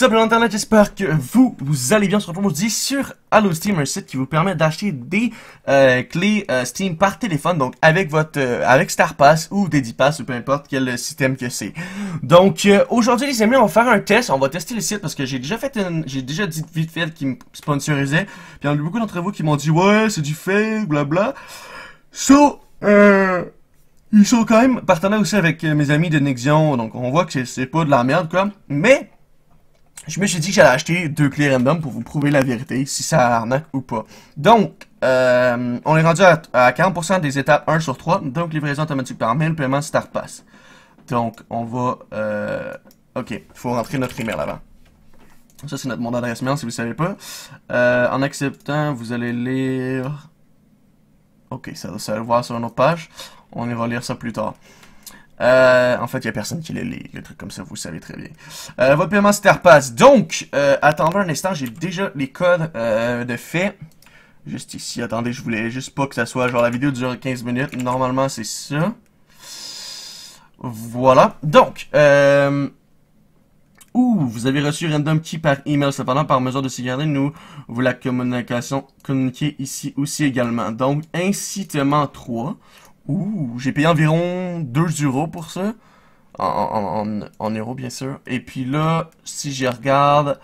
Salut l'internet, j'espère que vous, vous allez bien. On se retrouve aujourd'hui sur Allo Steam, un site qui vous permet d'acheter des euh, clés euh, Steam par téléphone, donc avec votre euh, avec Star ou Dedipass Pass ou peu importe quel système que c'est. Donc aujourd'hui les amis, on va faire un test, on va tester le site parce que j'ai déjà fait une j'ai déjà dit vite fait qui me sponsorisait. Puis il y en a beaucoup d'entre vous qui m'ont dit "Ouais, c'est du fait blabla." So euh ils sont quand même partenaires aussi avec mes amis de Nexion, donc on voit que c'est pas de la merde quoi. Mais je me suis dit que j'allais acheter deux clés random pour vous prouver la vérité, si ça arnaque ou pas. Donc, euh, on est rendu à, 40% des étapes 1 sur 3, donc livraison automatique par mail, paiement Starpass. Donc, on va... Euh, ok, il faut rentrer notre email avant. Ça, c'est notre, mon adresse mail, si vous ne savez pas. Euh, en acceptant, vous allez lire... Ok, ça, doit va le voir sur nos page. On ira lire ça plus tard. Euh, en fait, il n'y a personne qui les lit, comme ça, vous savez très bien. Euh, votre paiement Starpass. Donc, euh, attendez un instant, j'ai déjà les codes euh, de fait. Juste ici, attendez, je voulais juste pas que ça soit genre la vidéo dure 15 minutes. Normalement, c'est ça. Voilà. Donc, euh... vous avez reçu Random Key par email. Cependant, par mesure de sécurité, nous vous la communication ici aussi également. Donc, incitement 3. Ouh, j'ai payé environ 2 euros pour ça. En, euros, bien sûr. Et puis là, si je regarde,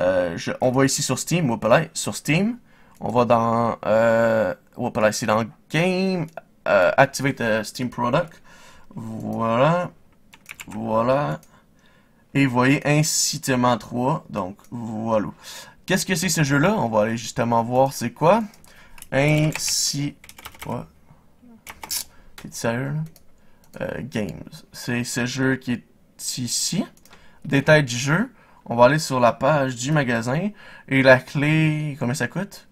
euh, on va ici sur Steam, là, sur Steam. On va dans, euh, là, c'est dans Game, euh, Activate Steam Product. Voilà, voilà. Et vous voyez, incitement 3, donc voilà. Qu'est-ce que c'est ce jeu-là? On va aller justement voir c'est quoi. Incitement. Euh, games. C'est ce jeu qui est ici. Détails du jeu. On va aller sur la page du magasin. Et la clé, combien ça coûte?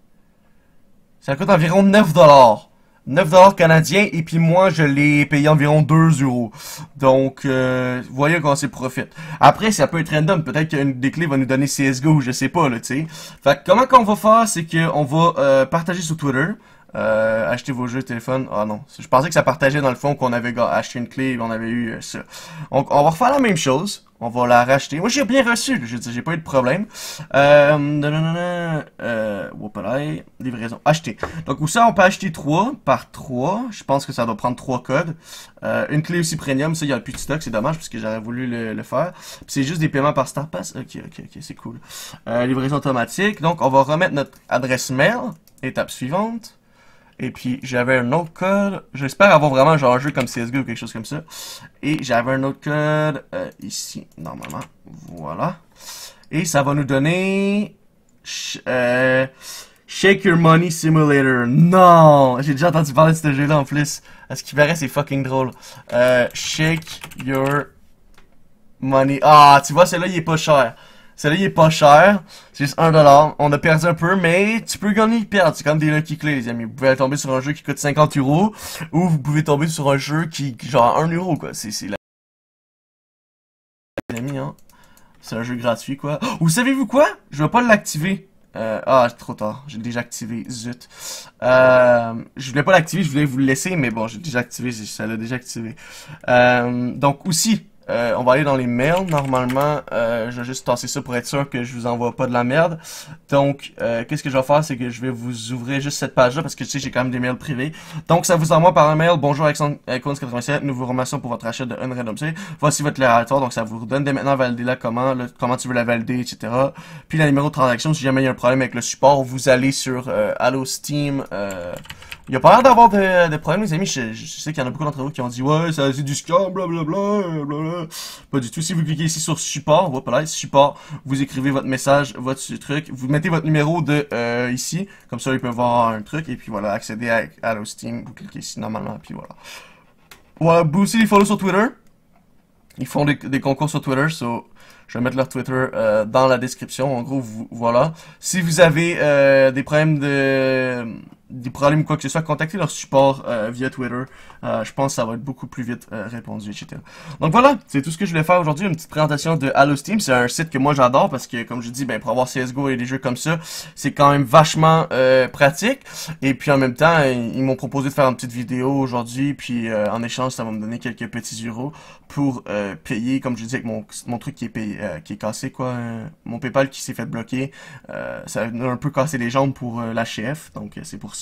Ça coûte environ 9$. 9$ canadiens. Et puis moi, je l'ai payé environ 2€. Donc, euh, voyez qu'on s'y profite. Après, ça peut être random. Peut-être qu'une des clés va nous donner CSGO, je sais pas, là, tu sais. Fait comment qu'on va faire, c'est qu'on va euh, partager sur Twitter. Euh, achetez vos jeux de téléphone. Ah non, je pensais que ça partageait dans le fond qu'on avait acheté une clé et on avait eu euh, ça. Donc, on va refaire la même chose. On va la racheter. Moi, j'ai bien reçu. J'ai pas eu de problème. Euh, euh, livraison. Acheter. Donc, où ça, on peut acheter trois par trois Je pense que ça doit prendre trois codes. Euh, une clé aussi premium. Ça, il y a plus de stock. C'est dommage parce que j'aurais voulu le, le faire. C'est juste des paiements par Starpass. Ok, ok, ok. C'est cool. Euh, livraison automatique. Donc, on va remettre notre adresse mail. Étape suivante. Et puis, j'avais un autre code. J'espère avoir vraiment genre un jeu comme CSGO ou quelque chose comme ça. Et j'avais un autre code euh, ici, normalement. Voilà. Et ça va nous donner... euh, Shake Your Money Simulator. Non! J'ai déjà entendu parler de ce jeu-là en plus. À ce qui paraît, c'est fucking drôle. Euh, shake Your Money. Ah, tu vois, celui-là, il est pas cher. Celui-là, il est pas cher. C'est juste 1$. On a perdu un peu, mais tu peux gagner perdre. C'est comme des lucky clés, les amis. Vous pouvez tomber sur un jeu qui coûte 50 euros, ou vous pouvez tomber sur un jeu qui, genre 1 euro, quoi. C'est, c'est la... amis, hein. C'est un jeu gratuit, quoi. Oh, ou savez-vous quoi? Je vais pas l'activer. Euh, ah, trop tard. J'ai déjà activé. Zut. Euh, je voulais pas l'activer, je voulais vous le laisser, mais bon, j'ai déjà activé. Ça l'a déjà activé. Euh, donc, aussi, euh, on va aller dans les mails. Normalement, euh, je vais juste tasser ça pour être sûr que je vous envoie pas de la merde. Donc, euh, qu'est-ce que je vais faire, c'est que je vais vous ouvrir juste cette page-là parce que tu sais, j'ai quand même des mails privés. Donc, ça vous envoie par un mail. Bonjour Alexandre 87 euh, nous vous remercions pour votre achat de Unreal Voici votre toi. Donc, ça vous redonne dès maintenant valider la comment, comment tu veux la valider, etc. Puis, la numéro de transaction, si jamais il y a un problème avec le support, vous allez sur Allo Steam. Il a pas l'air d'avoir des problèmes les amis. Je, sais qu'il y en a beaucoup d'entre vous qui ont dit Ouais, c'est du scam, blablabla, bla Pas du tout. Si vous cliquez ici sur support, support, vous écrivez votre message, votre truc, vous mettez votre numéro de euh, ici, comme ça ils peuvent voir un truc, et puis voilà, accéder à, à Steam, vous cliquez ici normalement, puis voilà. Voilà, aussi les follow sur Twitter. Ils font des, concours sur Twitter, so je vais mettre leur Twitter euh, dans la description. En gros, voilà. Si vous avez euh, des problèmes de des problèmes ou quoi que ce soit, contactez leur support euh, via Twitter. Euh, je pense que ça va être beaucoup plus vite euh, répondu, etc. Donc voilà, c'est tout ce que je voulais faire aujourd'hui. Une petite présentation de Halo Steam. C'est un site que moi j'adore parce que, comme je dis, ben, pour avoir CSGO et des jeux comme ça, c'est quand même vachement pratique. Et puis en même temps, ils, m'ont proposé de faire une petite vidéo aujourd'hui. Puis en échange, ça va me donner quelques petits euros pour payer, comme je dis, avec mon, mon truc qui est, payé, qui est cassé, quoi. mon PayPal qui s'est fait bloquer. ça a un peu cassé les jambes pour l'HF. Donc c'est pour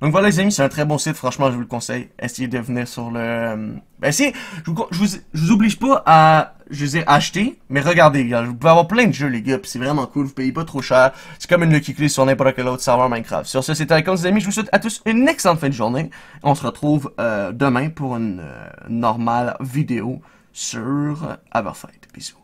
donc voilà les amis, c'est un très bon site, franchement je vous le conseille. Essayez de venir sur le... Euh, ben, essayez, je vous, je vous, oblige pas à... Je vous ai acheter, mais regardez, vous pouvez avoir plein de jeux les gars, c'est vraiment cool, vous payez pas trop cher. C'est comme une Lucky sur n'importe quel autre serveur Minecraft. Sur ce, c'était Icon les amis, je vous souhaite à tous une excellente fin de journée. On se retrouve euh, demain pour une euh, normale vidéo sur Aberfight. Bisous.